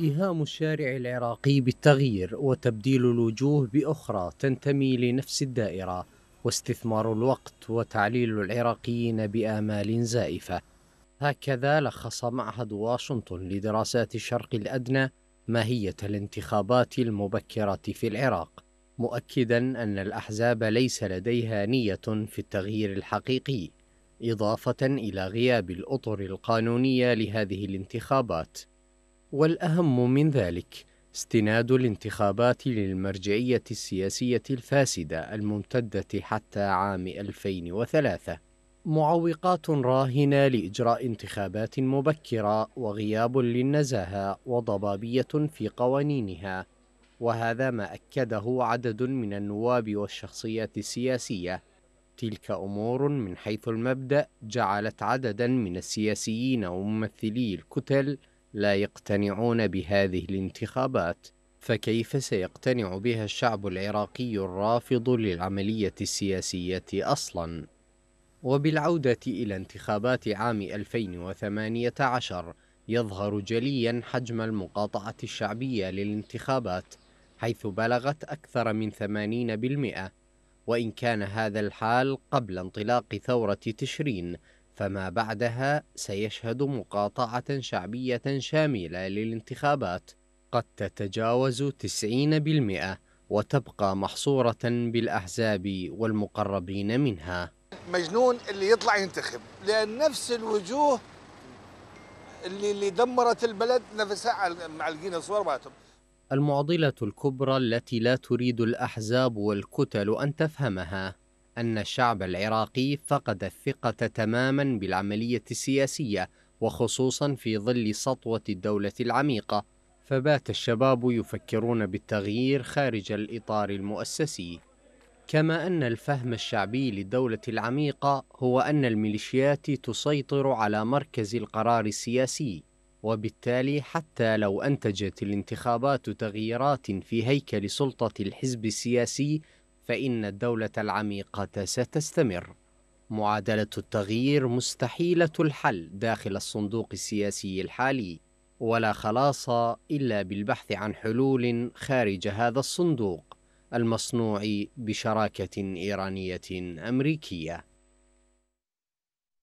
إيهام الشارع العراقي بالتغيير وتبديل الوجوه بأخرى تنتمي لنفس الدائرة واستثمار الوقت وتعليل العراقيين بآمال زائفة هكذا لخص معهد واشنطن لدراسات الشرق الأدنى ماهية الانتخابات المبكرة في العراق مؤكدا أن الأحزاب ليس لديها نية في التغيير الحقيقي إضافة إلى غياب الأطر القانونية لهذه الانتخابات والأهم من ذلك استناد الانتخابات للمرجعية السياسية الفاسدة الممتدة حتى عام 2003 معوقات راهنة لإجراء انتخابات مبكرة وغياب للنزاهة وضبابية في قوانينها وهذا ما أكده عدد من النواب والشخصيات السياسية تلك أمور من حيث المبدأ جعلت عددا من السياسيين وممثلي الكتل لا يقتنعون بهذه الانتخابات فكيف سيقتنع بها الشعب العراقي الرافض للعملية السياسية أصلا؟ وبالعودة إلى انتخابات عام 2018 يظهر جليا حجم المقاطعة الشعبية للانتخابات حيث بلغت أكثر من 80% وإن كان هذا الحال قبل انطلاق ثورة تشرين فما بعدها سيشهد مقاطعة شعبية شاملة للانتخابات قد تتجاوز 90% وتبقى محصورة بالأحزاب والمقربين منها مجنون اللي يطلع ينتخب لأن نفس الوجوه اللي, اللي دمرت البلد نفسها معلقين صور مالتهم المعضلة الكبرى التي لا تريد الأحزاب والكتل أن تفهمها أن الشعب العراقي فقد الثقة تماما بالعملية السياسية وخصوصا في ظل سطوة الدولة العميقة فبات الشباب يفكرون بالتغيير خارج الإطار المؤسسي كما أن الفهم الشعبي للدولة العميقة هو أن الميليشيات تسيطر على مركز القرار السياسي وبالتالي حتى لو أنتجت الانتخابات تغييرات في هيكل سلطة الحزب السياسي فإن الدولة العميقة ستستمر. معادلة التغيير مستحيلة الحل داخل الصندوق السياسي الحالي، ولا خلاص إلا بالبحث عن حلول خارج هذا الصندوق المصنوع بشراكة إيرانية أمريكية.